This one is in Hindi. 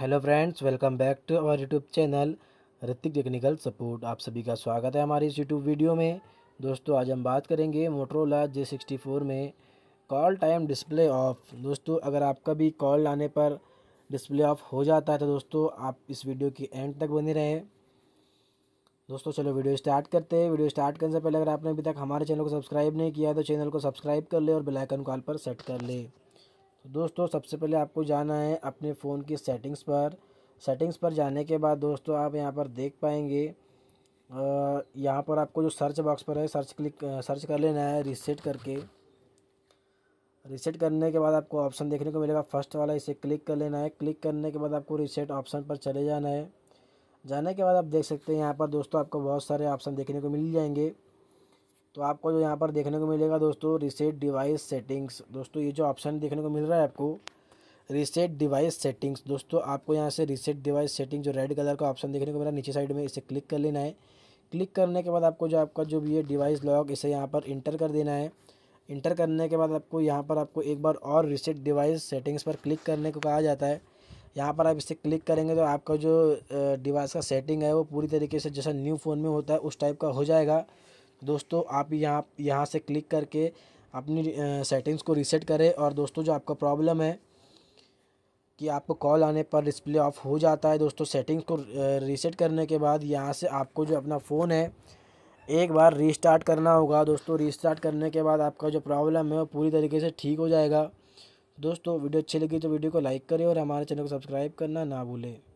hello friends welcome back to our YouTube channel Ritik technical support आप सभी का स्वागत है हमारे इस यूट्यूब वीडियो में दोस्तों आज हम बात करेंगे मोटरोला जे सिक्सटी फोर में कॉल टाइम डिस्प्ले ऑफ दोस्तों अगर आपका भी कॉल आने पर डिस्प्ले ऑफ हो जाता है तो दोस्तों आप इस वीडियो की एंड तक बने रहें दोस्तों चलो वीडियो स्टार्ट करते हैं वीडियो स्टार्ट करने से पहले अगर आपने अभी तक हमारे चैनल को सब्सक्राइब नहीं किया तो चैनल को सब्सक्राइब कर ले और बेलाइकन कॉल पर सेट कर ले तो दोस्तों सबसे पहले आपको जाना है अपने फ़ोन की सेटिंग्स पर सेटिंग्स पर जाने के बाद दोस्तों आप यहाँ पर देख पाएंगे यहाँ पर आपको जो सर्च बॉक्स पर है सर्च क्लिक सर्च कर लेना है रीसेट करके रीसेट करने के बाद आपको ऑप्शन देखने को मिलेगा फर्स्ट वाला इसे क्लिक कर लेना है क्लिक करने के बाद आपको रीसेट ऑप्शन पर चले जाना है जाने के बाद आप देख सकते हैं यहाँ पर दोस्तों आपको बहुत सारे ऑप्शन देखने को मिल जाएंगे तो आपको जो यहाँ पर देखने को मिलेगा दोस्तों रिसेट डिवाइस सेटिंग्स दोस्तों ये जो ऑप्शन देखने को मिल रहा है आपको रिसेट डिवाइस सेटिंग्स दोस्तों आपको यहाँ से रिसेट डिवाइस सेटिंग जो रेड कलर का ऑप्शन देखने को मिल रहा है नीचे साइड में इसे क्लिक कर लेना है क्लिक करने के बाद आपको जो आपका जो भी ये डिवाइस लॉक इसे यहाँ पर इंटर कर देना है इंटर करने के बाद आपको यहाँ पर आपको एक बार और रिसेट डिवाइस सेटिंग्स पर क्लिक करने को कहा जाता है यहाँ पर आप इसे क्लिक करेंगे तो आपका जो डिवाइस का सेटिंग है वो पूरी तरीके से जैसा न्यू फ़ोन में होता है उस टाइप का हो जाएगा दोस्तों आप यहाँ यहाँ से क्लिक करके अपनी सेटिंग्स को रीसेट करें और दोस्तों जो आपका प्रॉब्लम है कि आपको कॉल आने पर डिस्प्ले ऑफ हो जाता है दोस्तों सेटिंग्स को रीसेट करने के बाद यहाँ से आपको जो अपना फ़ोन है एक बार रीस्टार्ट करना होगा दोस्तों रीस्टार्ट करने के बाद आपका जो प्रॉब्लम है वो पूरी तरीके से ठीक हो जाएगा दोस्तों वीडियो अच्छी लगी तो वीडियो को लाइक करें और हमारे चैनल को सब्सक्राइब करना ना भूलें